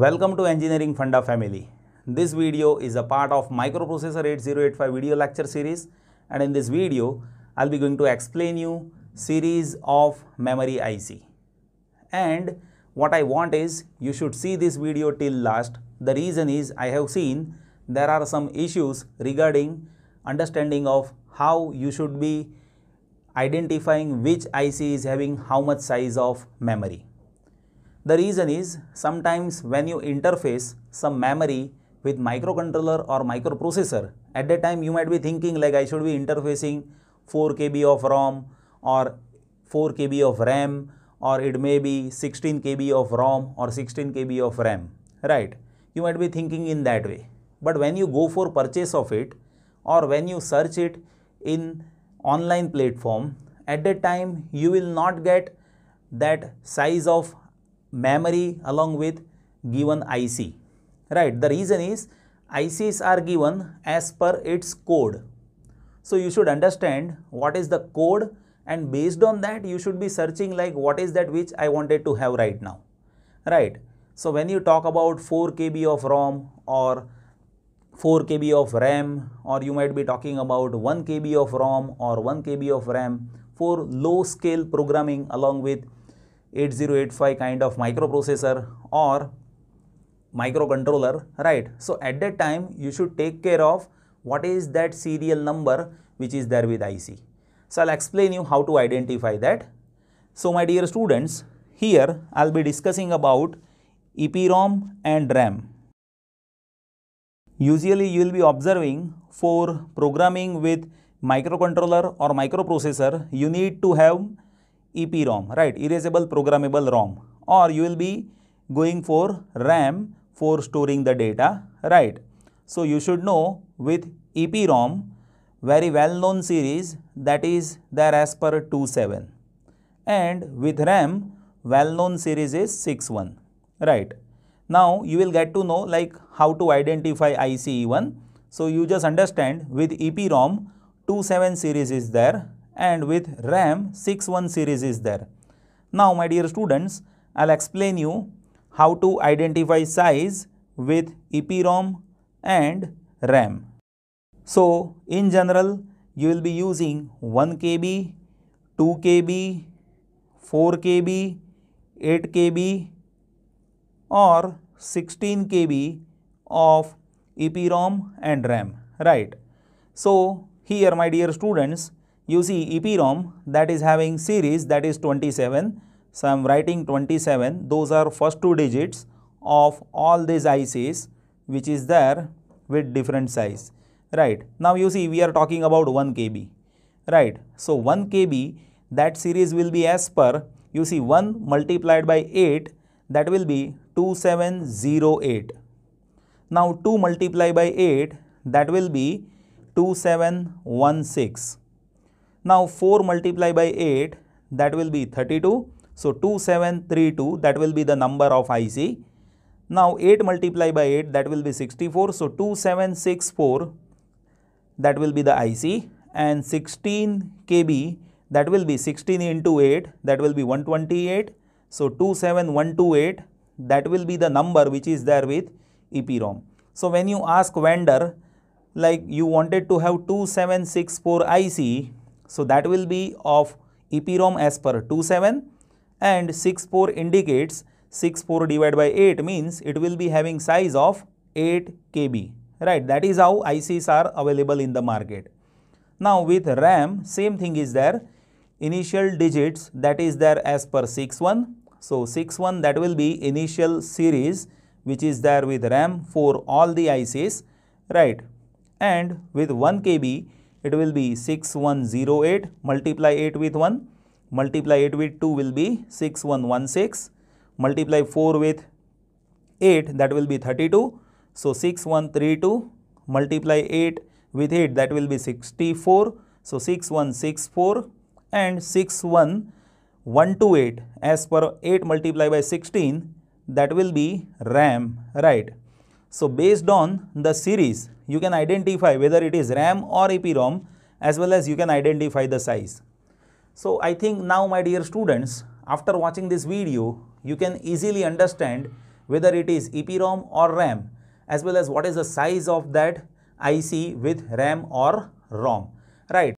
Welcome to Engineering Funda family. This video is a part of Microprocessor 8085 video lecture series and in this video I'll be going to explain you series of memory IC. And what I want is you should see this video till last. The reason is I have seen there are some issues regarding understanding of how you should be identifying which IC is having how much size of memory. The reason is sometimes when you interface some memory with microcontroller or microprocessor, at that time you might be thinking like I should be interfacing 4 KB of ROM or 4 KB of RAM or it may be 16 KB of ROM or 16 KB of RAM, right? You might be thinking in that way. But when you go for purchase of it or when you search it in online platform, at that time you will not get that size of memory along with given IC, right? The reason is ICs are given as per its code. So you should understand what is the code and based on that you should be searching like what is that which I wanted to have right now, right? So when you talk about 4 KB of ROM or 4 KB of RAM or you might be talking about 1 KB of ROM or 1 KB of RAM for low scale programming along with 8085 kind of microprocessor or microcontroller, right? So at that time, you should take care of what is that serial number which is there with IC. So I'll explain you how to identify that. So my dear students, here I'll be discussing about EPROM and RAM. Usually you will be observing for programming with microcontroller or microprocessor, you need to have EPROM, right, erasable programmable ROM or you will be going for RAM for storing the data, right. So, you should know with EPROM very well known series that is there as per 27 and with RAM well known series is 61, right. Now, you will get to know like how to identify ICE1. So, you just understand with EPROM 27 series is there and with RAM 61 series is there. Now my dear students, I will explain you how to identify size with EPROM and RAM. So in general, you will be using 1 KB, 2 KB, 4 KB, 8 KB or 16 KB of EPROM and RAM, right? So here my dear students, you see EPROM that is having series that is 27. So, I am writing 27. Those are first two digits of all these ICs which is there with different size. Right. Now, you see we are talking about 1 KB. Right. So, 1 KB that series will be as per you see 1 multiplied by 8 that will be 2708. Now 2 multiplied by 8 that will be 2716. Now 4 multiplied by 8 that will be 32. So 2732 that will be the number of IC. Now 8 multiplied by 8 that will be 64. So 2764 that will be the IC and 16 KB that will be 16 into 8 that will be 128. So 27128 that will be the number which is there with EPROM. So when you ask vendor like you wanted to have 2764 IC so that will be of EPROM as per 27 and 64 indicates 64 divided by 8 means it will be having size of 8 KB right that is how ICs are available in the market. Now with RAM same thing is there initial digits that is there as per 61 so 61 that will be initial series which is there with RAM for all the ICs right and with 1 KB it will be 6108 multiply 8 with 1 multiply 8 with 2 will be 6116 multiply 4 with 8 that will be 32 so 6132 multiply 8 with 8 that will be 64 so 6164 and 61128 as per 8 multiply by 16 that will be RAM right so based on the series, you can identify whether it is RAM or EPROM as well as you can identify the size. So I think now my dear students, after watching this video, you can easily understand whether it is EPROM or RAM as well as what is the size of that IC with RAM or ROM, right?